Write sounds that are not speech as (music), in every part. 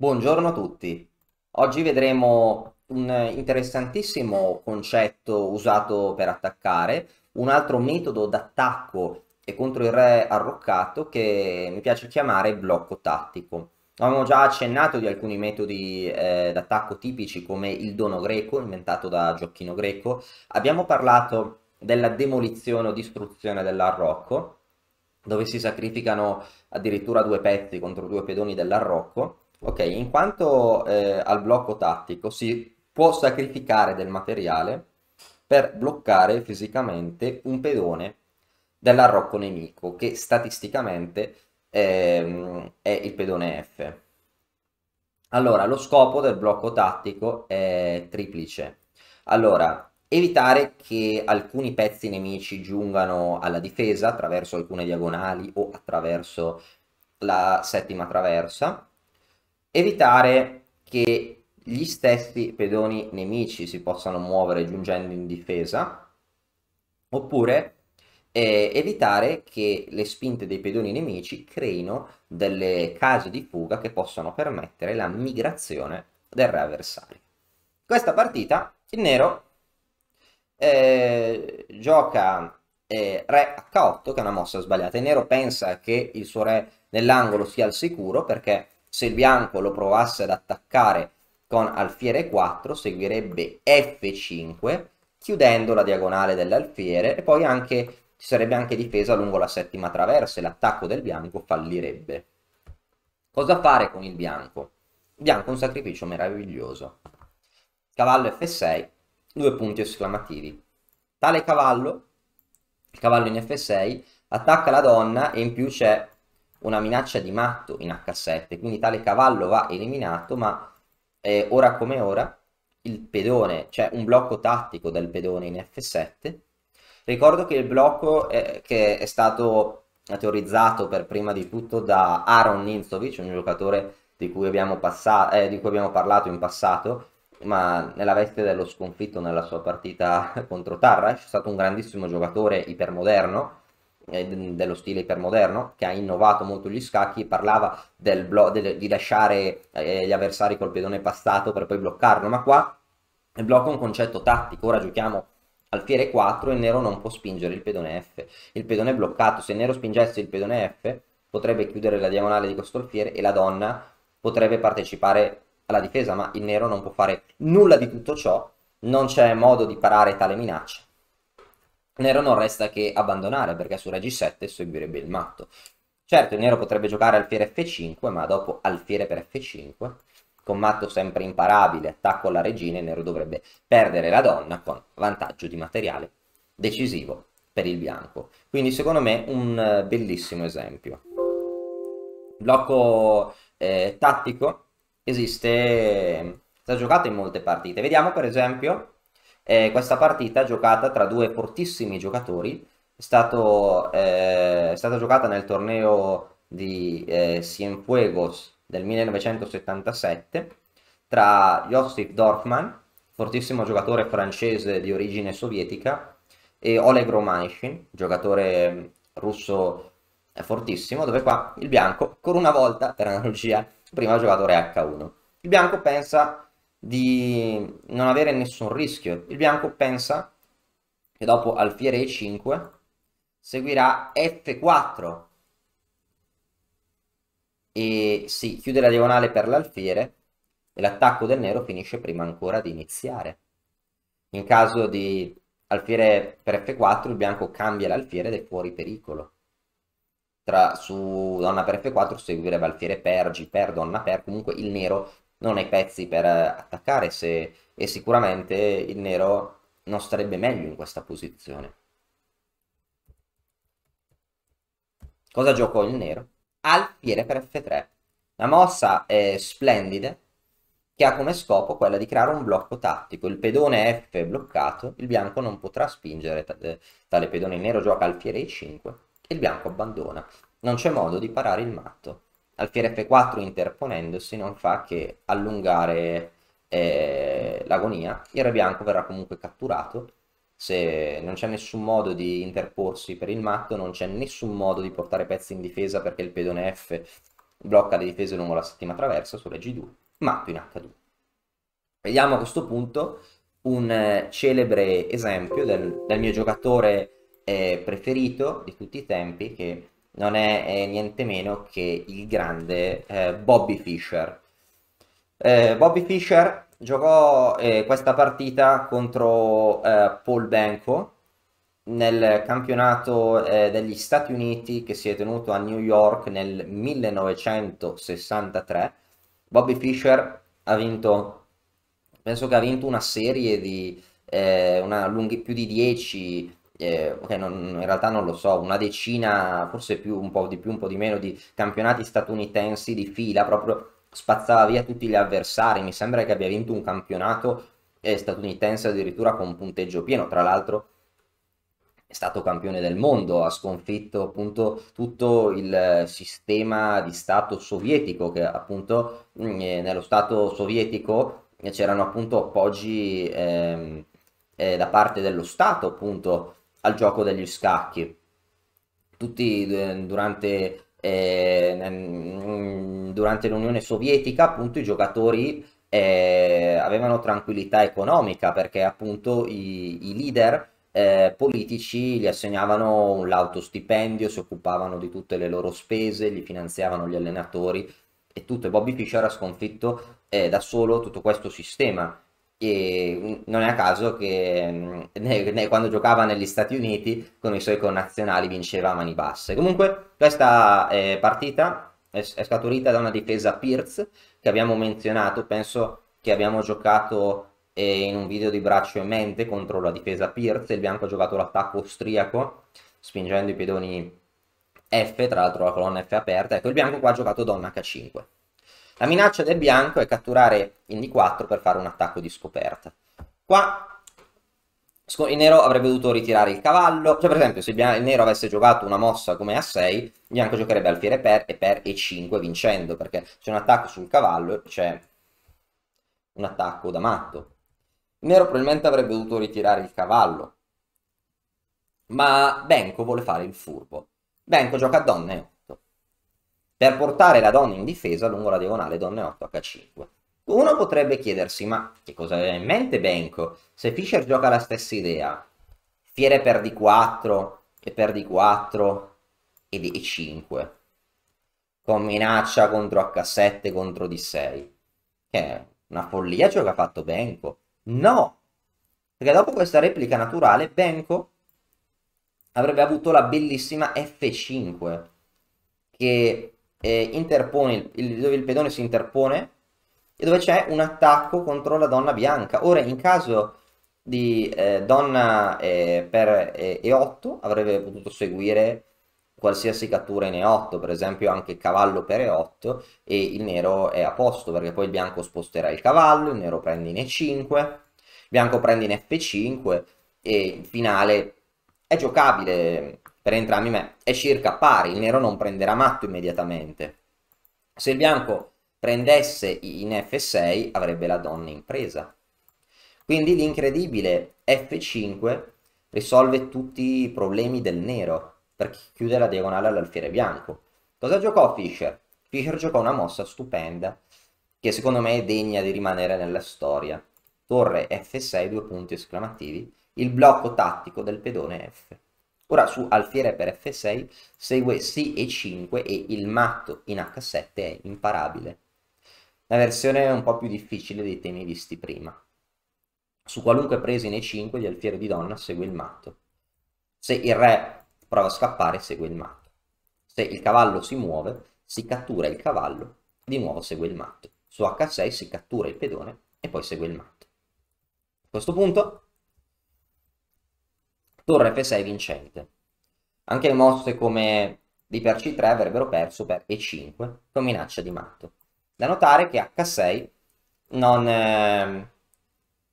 Buongiorno a tutti. Oggi vedremo un interessantissimo concetto usato per attaccare, un altro metodo d'attacco e contro il re arroccato che mi piace chiamare blocco tattico. Abbiamo già accennato di alcuni metodi eh, d'attacco tipici come il dono greco, inventato da Giochino Greco. Abbiamo parlato della demolizione o distruzione dell'arrocco, dove si sacrificano addirittura due pezzi contro due pedoni dell'arrocco Ok, in quanto eh, al blocco tattico, si può sacrificare del materiale per bloccare fisicamente un pedone dell'arrocco nemico, che statisticamente eh, è il pedone F. Allora, lo scopo del blocco tattico è triplice. Allora, evitare che alcuni pezzi nemici giungano alla difesa attraverso alcune diagonali o attraverso la settima traversa, evitare che gli stessi pedoni nemici si possano muovere giungendo in difesa, oppure eh, evitare che le spinte dei pedoni nemici creino delle case di fuga che possano permettere la migrazione del re avversario. Questa partita il nero eh, gioca eh, re h8 che è una mossa sbagliata. Il nero pensa che il suo re nell'angolo sia al sicuro perché se il bianco lo provasse ad attaccare con alfiere 4 seguirebbe F5 chiudendo la diagonale dell'alfiere e poi anche, ci sarebbe anche difesa lungo la settima traversa e l'attacco del bianco fallirebbe. Cosa fare con il bianco? Il bianco è un sacrificio meraviglioso. Cavallo F6, due punti esclamativi. Tale cavallo, il cavallo in F6, attacca la donna e in più c'è una minaccia di matto in H7, quindi tale cavallo va eliminato, ma eh, ora come ora il pedone, cioè un blocco tattico del pedone in F7. Ricordo che il blocco eh, che è stato teorizzato per prima di tutto da Aaron Ninzovic, un giocatore di cui abbiamo, passato, eh, di cui abbiamo parlato in passato, ma nella veste dello sconfitto nella sua partita (laughs) contro Tarrash, è stato un grandissimo giocatore ipermoderno, eh, dello stile ipermoderno, che ha innovato molto gli scacchi, parlava del blo- del, di lasciare eh, gli avversari col pedone passato per poi bloccarlo, ma qua il blocco è un concetto tattico, ora giochiamo alfiere 4 e il nero non può spingere il pedone F, il pedone è bloccato, se il nero spingesse il pedone F potrebbe chiudere la diagonale di questo alfiere e la donna potrebbe partecipare alla difesa, ma il nero non può fare nulla di tutto ciò, non c'è modo di parare tale minaccia Nero non resta che abbandonare perché su Rg7 seguirebbe il matto. Certo, il nero potrebbe giocare alfiere f5, ma dopo alfiere per f5, con matto sempre imparabile, attacco alla regina, il nero dovrebbe perdere la donna con vantaggio di materiale decisivo per il bianco. Quindi secondo me un eh, bellissimo esempio. Blocco eh, tattico esiste, sta giocato in molte partite. Vediamo per esempio eh, questa partita giocata tra due fortissimi giocatori è, stato, eh, è stata giocata nel torneo di eh, Cienfuegos del 1977 tra Josip Dorfman, fortissimo giocatore francese di origine sovietica, e Oleg Romanshin, giocatore mm, russo fortissimo, dove qua il bianco, ancora una volta per analogia, prima giocatore H1. Il bianco pensa di non avere nessun rischio. Il bianco pensa che dopo alfiere e5 seguirà f4 e si chiude la diagonale per l'alfiere e l'attacco del nero finisce prima ancora di iniziare. In caso di alfiere per f4 il bianco cambia l'alfiere ed è fuori pericolo. Tra, su donna per f4 seguirebbe alfiere per g per donna per comunque il nero non ha i pezzi per eh, attaccare se, e sicuramente il nero non starebbe meglio in questa posizione. Cosa giocò il nero? Alfiere per F3. La mossa è splendida che ha come scopo quella di creare un blocco tattico. Il pedone F è bloccato, il bianco non potrà spingere eh, tale pedone. Il nero gioca alfiere E5 e il bianco abbandona. Non c'è modo di parare il matto alfiere F4 interponendosi non fa che allungare eh, l'agonia. Il re bianco verrà comunque catturato. Se non c'è nessun modo di interporsi per il matto, non c'è nessun modo di portare pezzi in difesa perché il pedone F blocca le difese lungo la settima traversa sulle G2, matto in H2. Vediamo a questo punto un eh, celebre esempio del, del mio giocatore eh, preferito di tutti i tempi che non è, è niente meno che il grande eh, Bobby Fischer. Eh, Bobby Fischer giocò eh, questa partita contro eh, Paul Benko nel campionato eh, degli Stati Uniti che si è tenuto a New York nel 1963. Bobby Fischer ha vinto, penso che ha vinto una serie di eh, una lunghi, più di 10 eh, okay, non, in realtà non lo so, una decina, forse più, un po' di più, un po' di meno, di campionati statunitensi di fila, proprio spazzava via tutti gli avversari. Mi sembra che abbia vinto un campionato eh, statunitense addirittura con punteggio pieno, tra l'altro è stato campione del mondo, ha sconfitto appunto tutto il eh, sistema di Stato sovietico che appunto mm, eh, nello Stato sovietico eh, c'erano appunto appoggi ehm, eh, da parte dello Stato appunto al gioco degli scacchi. Tutti eh, durante, eh, mm, durante l'Unione Sovietica, appunto, i giocatori eh, avevano tranquillità economica perché appunto i, i leader eh, politici gli assegnavano un lauto stipendio, si occupavano di tutte le loro spese, gli finanziavano gli allenatori e tutto. E Bobby Fischer ha sconfitto eh, da solo tutto questo sistema e mm, non è a caso che mm, ne, ne, quando giocava negli Stati Uniti con i suoi connazionali vinceva a mani basse. Comunque questa eh, partita è, è, scaturita da una difesa Pierce che abbiamo menzionato, penso che abbiamo giocato eh, in un video di braccio e mente contro la difesa Pierce, il bianco ha giocato l'attacco austriaco spingendo i pedoni F, tra l'altro la colonna F aperta, ecco il bianco qua ha giocato donna H5. La minaccia del bianco è catturare il D4 per fare un attacco di scoperta. Qua il nero avrebbe dovuto ritirare il cavallo, cioè per esempio se il nero avesse giocato una mossa come A6, il bianco giocherebbe alfiere per e per E5 vincendo, perché c'è un attacco sul cavallo e c'è un attacco da matto. Il nero probabilmente avrebbe dovuto ritirare il cavallo, ma Benko vuole fare il furbo. Benko gioca a Donneo per portare la donna in difesa lungo la diagonale donne 8 h5. Uno potrebbe chiedersi, ma che cosa aveva in mente Benko? Se Fischer gioca la stessa idea, fiere per d4 e per d4 e d5, con minaccia contro h7 contro d6, che è una follia ciò che ha fatto Benko. No! Perché dopo questa replica naturale Benko avrebbe avuto la bellissima f5, che eh, interpone, il, dove il pedone si interpone e dove c'è un attacco contro la donna bianca. Ora, in caso di eh, donna eh, per E8 eh, avrebbe potuto seguire qualsiasi cattura in E8, per esempio anche cavallo per E8 e il nero è a posto perché poi il bianco sposterà il cavallo, il nero prende in E5, il bianco prende in F5 e in finale è giocabile per entrambi me è circa pari, il nero non prenderà matto immediatamente. Se il bianco prendesse in F6 avrebbe la donna in presa. Quindi l'incredibile F5 risolve tutti i problemi del nero perché chiude la diagonale all'alfiere bianco. Cosa giocò Fischer? Fischer giocò una mossa stupenda che secondo me è degna di rimanere nella storia. Torre F6, due punti esclamativi, il blocco tattico del pedone F. Ora su alfiere per F6 segue C5 e il matto in H7 è imparabile. La versione è un po' più difficile dei temi visti prima. Su qualunque presa in E5 di alfiere di donna segue il matto. Se il re prova a scappare segue il matto. Se il cavallo si muove si cattura il cavallo, di nuovo segue il matto. Su H6 si cattura il pedone e poi segue il matto. A questo punto torre F6 vincente. Anche le mosse come di per C3 avrebbero perso per E5 con minaccia di matto. Da notare che H6 non, eh,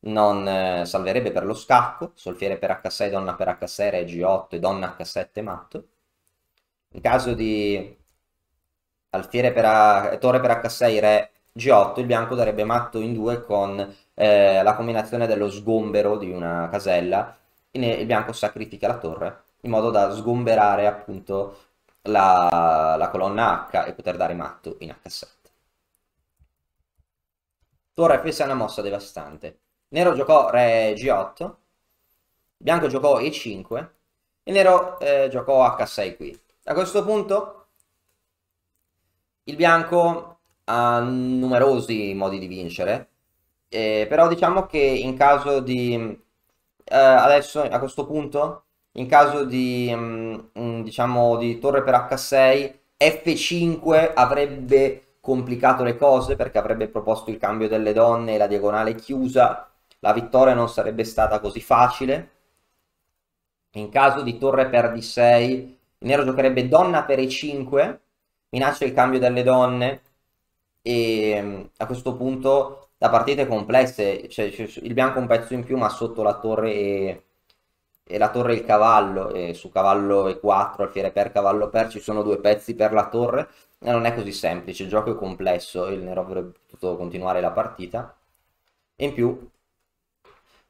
non eh, salverebbe per lo scacco, solfiere per H6, donna per H6, re G8 e donna H7 matto. In caso di alfiere per a, torre per H6, re G8, il bianco darebbe matto in due con eh, la combinazione dello sgombero di una casella e il bianco sacrifica la torre in modo da sgomberare appunto la, la colonna H e poter dare matto in H7. Torre F6 è una mossa devastante. Nero giocò Re G8, bianco giocò E5 e nero eh, giocò H6 qui. A questo punto il bianco ha numerosi modi di vincere, eh, però diciamo che in caso di eh, adesso a questo punto in caso di, mm, mm, diciamo, di torre per H6, F5 avrebbe complicato le cose perché avrebbe proposto il cambio delle donne e la diagonale chiusa, la vittoria non sarebbe stata così facile. In caso di torre per D6, il nero giocherebbe donna per E5, minaccia il cambio delle donne e mm, a questo punto da partite complesse, cioè, cioè il bianco un pezzo in più ma sotto la torre e, e la torre e il cavallo, e su cavallo e 4, alfiere per, cavallo per, ci sono due pezzi per la torre, e non è così semplice, il gioco è complesso, il nero avrebbe potuto continuare la partita, e in più,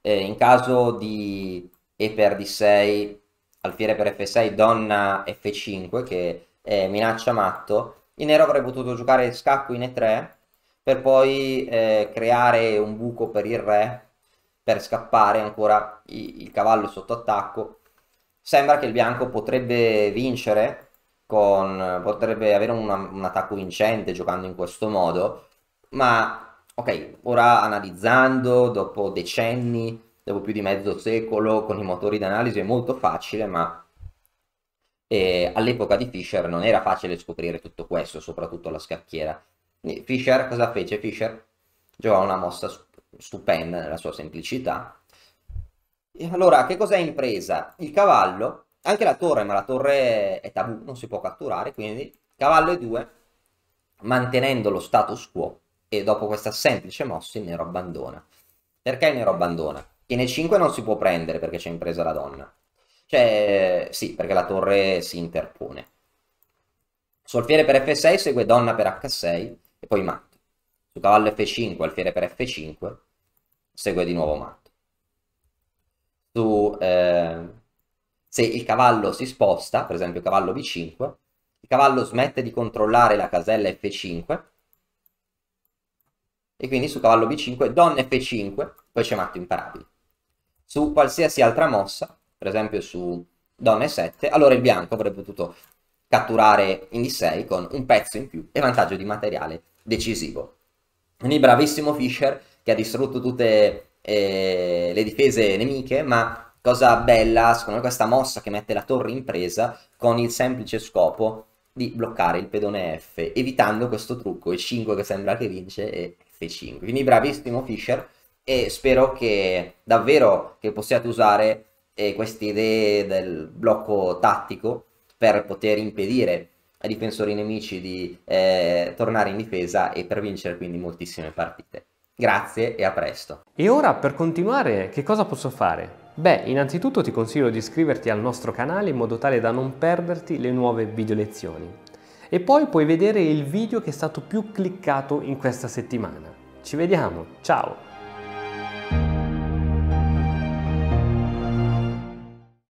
eh, in caso di E per D6, alfiere per F6, donna F5, che eh, minaccia matto, il nero avrebbe potuto giocare scacco in E3, per poi eh, creare un buco per il re, per scappare ancora il cavallo sotto attacco. Sembra che il bianco potrebbe vincere, con, potrebbe avere una, un attacco vincente giocando in questo modo, ma ok, ora analizzando, dopo decenni, dopo più di mezzo secolo, con i motori d'analisi è molto facile, ma eh, all'epoca di Fischer non era facile scoprire tutto questo, soprattutto la scacchiera. Fischer cosa fece? Fischer giocò una mossa stupenda nella sua semplicità. allora, che cos'è in presa? Il cavallo, anche la torre, ma la torre è tabù, non si può catturare, quindi cavallo e 2, mantenendo lo status quo, e dopo questa semplice mossa il nero abbandona. Perché il nero abbandona? Tiene 5 non si può prendere perché c'è impresa la donna. Cioè, sì, perché la torre si interpone. Solfiere per F6 segue donna per H6 e poi matto. Su cavallo F5, alfiere per F5, segue di nuovo matto. Su, eh, se il cavallo si sposta, per esempio cavallo B5, il cavallo smette di controllare la casella F5 e quindi su cavallo B5, donna F5, poi c'è matto imparabile. Su qualsiasi altra mossa, per esempio su donna E7, allora il bianco avrebbe potuto catturare in D6 con un pezzo in più e vantaggio di materiale decisivo. Quindi bravissimo Fischer che ha distrutto tutte eh, le difese nemiche, ma cosa bella secondo me questa mossa che mette la torre in presa con il semplice scopo di bloccare il pedone F, evitando questo trucco E5 che sembra che vince e F5. Quindi bravissimo Fischer e spero che davvero che possiate usare eh, queste idee del blocco tattico per poter impedire ai difensori nemici di eh, tornare in difesa e per vincere quindi moltissime partite. Grazie e a presto. E ora per continuare che cosa posso fare? Beh, innanzitutto ti consiglio di iscriverti al nostro canale in modo tale da non perderti le nuove video lezioni. E poi puoi vedere il video che è stato più cliccato in questa settimana. Ci vediamo, ciao!